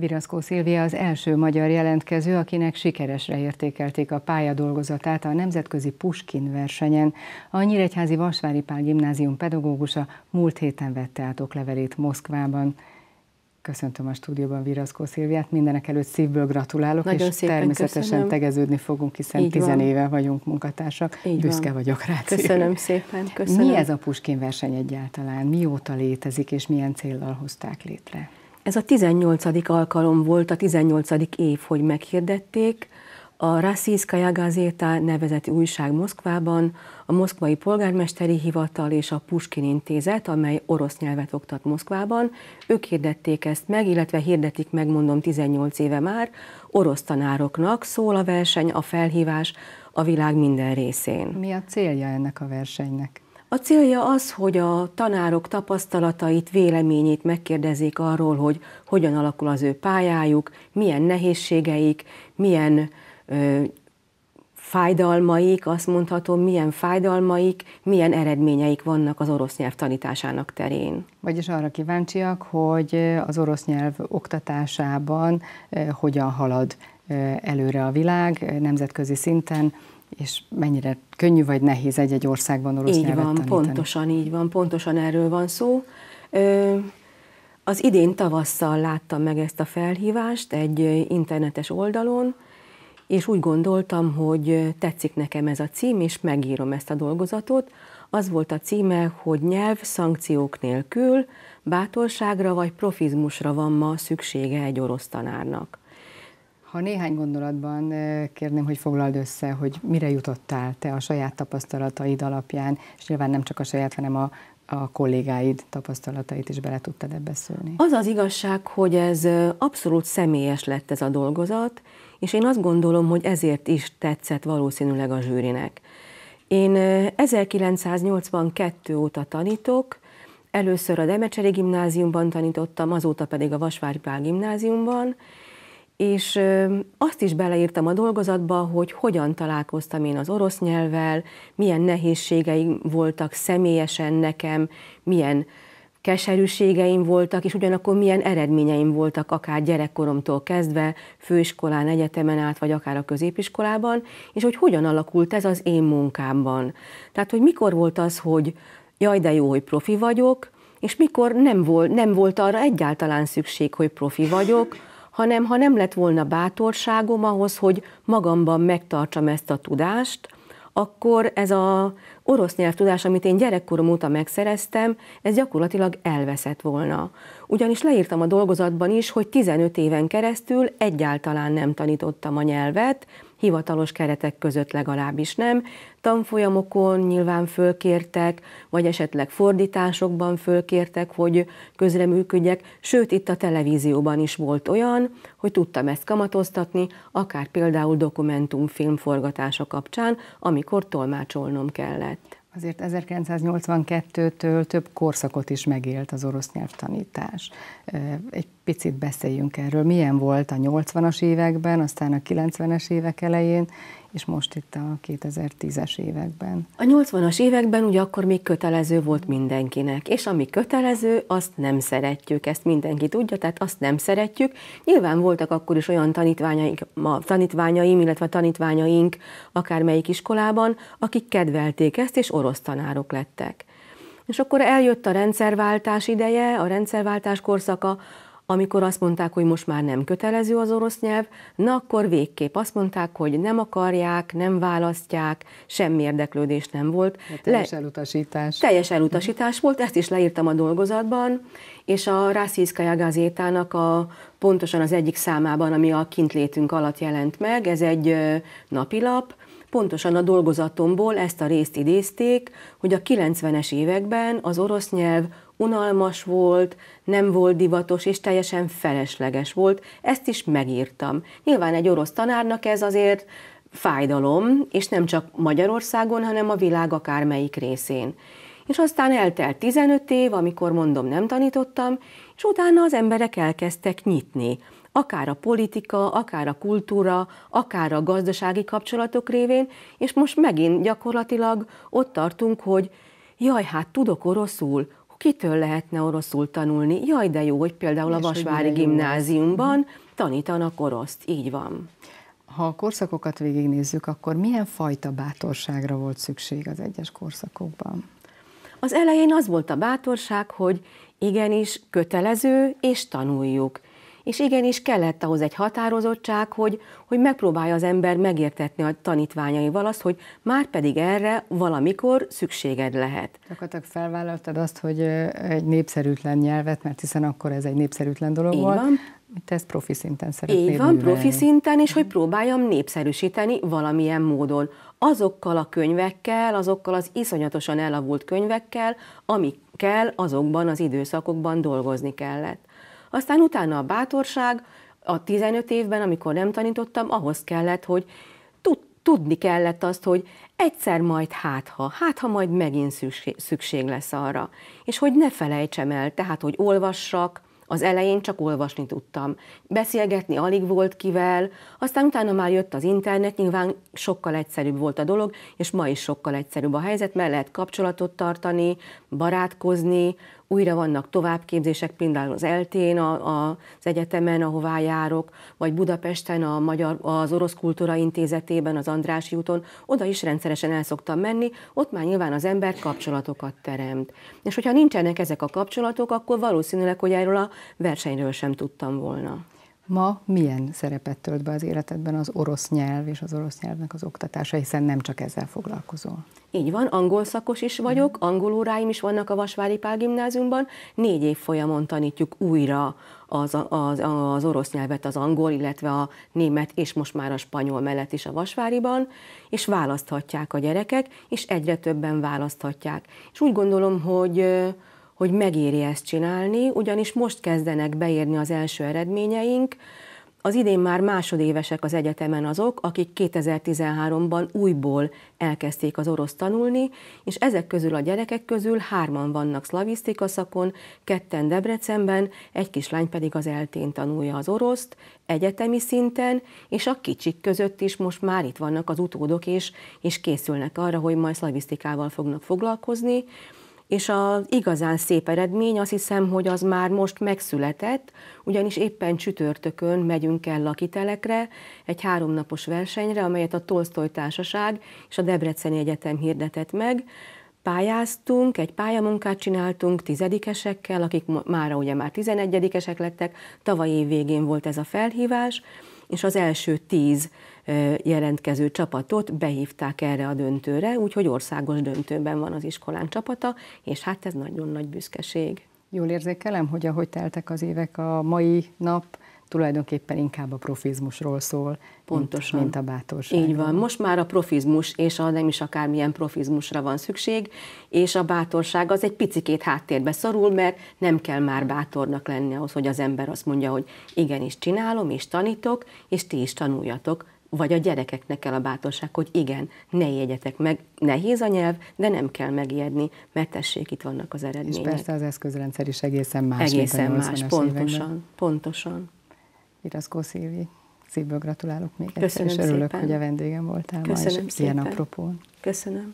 Viraszkó Szilvia az első magyar jelentkező, akinek sikeresre értékelték a pályadolgozatát a nemzetközi Puskin versenyen. A Nyíregyházi Vasvári Pál gimnázium pedagógusa múlt héten vette át oklevelét Moszkvában. Köszöntöm a stúdióban Viraszkó Szilviát, mindenek előtt szívből gratulálok, Nagyon és természetesen köszönöm. tegeződni fogunk, hiszen Így tizen van. éve vagyunk munkatársak. Így Büszke van. vagyok rá. Köszönöm szépen, köszönöm. Mi ez a Puskin verseny egyáltalán? Mióta létezik, és milyen célral hozták létre? Ez a 18. alkalom volt, a 18. év, hogy meghirdették. A Rasszíszkaja Gazéta nevezeti újság Moszkvában, a Moszkvai Polgármesteri Hivatal és a Puskin Intézet, amely orosz nyelvet oktat Moszkvában, ők hirdették ezt meg, illetve hirdetik meg, mondom, 18 éve már, orosz tanároknak szól a verseny, a felhívás a világ minden részén. Mi a célja ennek a versenynek? A célja az, hogy a tanárok tapasztalatait, véleményét megkérdezzék arról, hogy hogyan alakul az ő pályájuk, milyen nehézségeik, milyen ö, fájdalmaik, azt mondhatom, milyen fájdalmaik, milyen eredményeik vannak az orosz nyelv tanításának terén. Vagyis arra kíváncsiak, hogy az orosz nyelv oktatásában hogyan halad előre a világ nemzetközi szinten, és mennyire könnyű vagy nehéz egy-egy országban orosz így nyelvet van, tanítani. pontosan így van, pontosan erről van szó. Ö, az idén tavasszal láttam meg ezt a felhívást egy internetes oldalon, és úgy gondoltam, hogy tetszik nekem ez a cím, és megírom ezt a dolgozatot. Az volt a címe, hogy nyelv szankciók nélkül bátorságra vagy profizmusra van ma szüksége egy orosz tanárnak. Ha néhány gondolatban kérném, hogy foglald össze, hogy mire jutottál te a saját tapasztalataid alapján, és nyilván nem csak a saját, hanem a, a kollégáid tapasztalatait is bele tudtad ebbe szülni. Az az igazság, hogy ez abszolút személyes lett ez a dolgozat, és én azt gondolom, hogy ezért is tetszett valószínűleg a zsűrinek. Én 1982 óta tanítok, először a Demecseri gimnáziumban tanítottam, azóta pedig a Vasvárpál gimnáziumban, és azt is beleírtam a dolgozatba, hogy hogyan találkoztam én az orosz nyelvvel, milyen nehézségeim voltak személyesen nekem, milyen keserűségeim voltak, és ugyanakkor milyen eredményeim voltak, akár gyerekkoromtól kezdve, főiskolán, egyetemen át, vagy akár a középiskolában, és hogy hogyan alakult ez az én munkámban. Tehát, hogy mikor volt az, hogy jaj, de jó, hogy profi vagyok, és mikor nem volt, nem volt arra egyáltalán szükség, hogy profi vagyok, hanem ha nem lett volna bátorságom ahhoz, hogy magamban megtartsam ezt a tudást, akkor ez az orosz nyelvtudás, amit én gyerekkorom óta megszereztem, ez gyakorlatilag elveszett volna. Ugyanis leírtam a dolgozatban is, hogy 15 éven keresztül egyáltalán nem tanítottam a nyelvet, hivatalos keretek között legalábbis nem. Tanfolyamokon nyilván fölkértek, vagy esetleg fordításokban fölkértek, hogy közreműködjek, sőt itt a televízióban is volt olyan, hogy tudtam ezt kamatoztatni, akár például dokumentumfilm forgatása kapcsán, amikor tolmácsolnom kellett. Azért 1982-től több korszakot is megélt az orosz nyelvtanítás. Egy picit beszéljünk erről. Milyen volt a 80-as években, aztán a 90-es évek elején, és most itt a 2010-es években. A 80-as években ugye akkor még kötelező volt mindenkinek, és ami kötelező, azt nem szeretjük, ezt mindenki tudja, tehát azt nem szeretjük. Nyilván voltak akkor is olyan tanítványaink, ma, tanítványaim, illetve tanítványaink akármelyik iskolában, akik kedvelték ezt, és orosz tanárok lettek. És akkor eljött a rendszerváltás ideje, a rendszerváltás korszaka, amikor azt mondták, hogy most már nem kötelező az orosz nyelv, na akkor végképp azt mondták, hogy nem akarják, nem választják, semmi érdeklődés nem volt. De teljes Le... elutasítás. Teljes elutasítás volt, ezt is leírtam a dolgozatban, és a Rászíszkaja gazétának a pontosan az egyik számában, ami a kintlétünk alatt jelent meg, ez egy napilap, Pontosan a dolgozatomból ezt a részt idézték, hogy a 90-es években az orosz nyelv unalmas volt, nem volt divatos, és teljesen felesleges volt. Ezt is megírtam. Nyilván egy orosz tanárnak ez azért fájdalom, és nem csak Magyarországon, hanem a világ akármelyik részén. És aztán eltelt 15 év, amikor mondom, nem tanítottam, és utána az emberek elkezdtek nyitni. Akár a politika, akár a kultúra, akár a gazdasági kapcsolatok révén, és most megint gyakorlatilag ott tartunk, hogy jaj, hát tudok oroszul, kitől lehetne oroszul tanulni? Jaj, de jó, hogy például a Vasvári gimnáziumban mhm. tanítanak oroszt, így van. Ha a korszakokat végignézzük, akkor milyen fajta bátorságra volt szükség az egyes korszakokban? Az elején az volt a bátorság, hogy igenis kötelező, és tanuljuk és igenis kellett ahhoz egy határozottság, hogy, hogy megpróbálja az ember megértetni a tanítványaival azt, hogy már pedig erre valamikor szükséged lehet. Gyakorlatilag felvállaltad azt, hogy egy népszerűtlen nyelvet, mert hiszen akkor ez egy népszerűtlen dolog Így volt, van te ezt profi szinten szeretnéd Így van, művelni. profi szinten, és hogy próbáljam népszerűsíteni valamilyen módon. Azokkal a könyvekkel, azokkal az iszonyatosan elavult könyvekkel, amikkel azokban az időszakokban dolgozni kellett. Aztán utána a bátorság, a 15 évben, amikor nem tanítottam, ahhoz kellett, hogy tud, tudni kellett azt, hogy egyszer majd hátha, hátha majd megint szükség, szükség lesz arra. És hogy ne felejtsem el, tehát, hogy olvassak, az elején csak olvasni tudtam. Beszélgetni alig volt kivel, aztán utána már jött az internet, nyilván sokkal egyszerűbb volt a dolog, és ma is sokkal egyszerűbb a helyzet, mert lehet kapcsolatot tartani, barátkozni, újra vannak továbbképzések, például az Eltén, a, a, az egyetemen, ahová járok, vagy Budapesten, a Magyar, az Orosz Kultúra Intézetében, az Andrási úton, oda is rendszeresen el szoktam menni, ott már nyilván az ember kapcsolatokat teremt. És hogyha nincsenek ezek a kapcsolatok, akkor valószínűleg, hogy erről a versenyről sem tudtam volna. Ma milyen szerepet tölt be az életedben az orosz nyelv és az orosz nyelvnek az oktatása, hiszen nem csak ezzel foglalkozol? Így van, angol szakos is vagyok, angol óráim is vannak a Vasvári Pál gimnáziumban. Négy év folyamon tanítjuk újra az, az, az orosz nyelvet, az angol, illetve a német, és most már a spanyol mellett is a Vasváriban, és választhatják a gyerekek, és egyre többen választhatják. És úgy gondolom, hogy hogy megéri ezt csinálni, ugyanis most kezdenek beérni az első eredményeink, az idén már másodévesek az egyetemen azok, akik 2013-ban újból elkezdték az orosz tanulni, és ezek közül a gyerekek közül hárman vannak szlavisztika szakon, ketten Debrecenben, egy kislány pedig az eltén tanulja az oroszt, egyetemi szinten, és a kicsik között is most már itt vannak az utódok, és, és készülnek arra, hogy majd szlavisztikával fognak foglalkozni, és az igazán szép eredmény azt hiszem, hogy az már most megszületett, ugyanis éppen csütörtökön megyünk el lakitelekre, egy háromnapos versenyre, amelyet a Tolstoy Társaság és a Debreceni Egyetem hirdetett meg. Pályáztunk, egy pályamunkát csináltunk tizedikesekkel, akik mára ugye már tizenegyedikesek lettek, tavaly év végén volt ez a felhívás, és az első tíz jelentkező csapatot behívták erre a döntőre, úgyhogy országos döntőben van az iskolán csapata, és hát ez nagyon nagy büszkeség. Jól érzékelem, hogy ahogy teltek az évek a mai nap, tulajdonképpen inkább a profizmusról szól, Pontosan. Mint, mint a bátorság. Így van. Most már a profizmus és a nem is akármilyen profizmusra van szükség, és a bátorság az egy picikét háttérbe szorul, mert nem kell már bátornak lenni ahhoz, hogy az ember azt mondja, hogy igenis csinálom, és tanítok, és ti is tanuljatok, vagy a gyerekeknek kell a bátorság, hogy igen, ne ijedjetek meg, nehéz a nyelv, de nem kell megijedni, mert tessék, itt vannak az eredmények. És persze az eszközrendszer is egészen más, Egészen mint a más, pontosan, években. pontosan. Virászkó Szilvi, szívből gratulálok még Köszönöm és örülök, szépen. hogy a vendégem voltál Köszönöm ma, is, szépen. ilyen apropón. Köszönöm.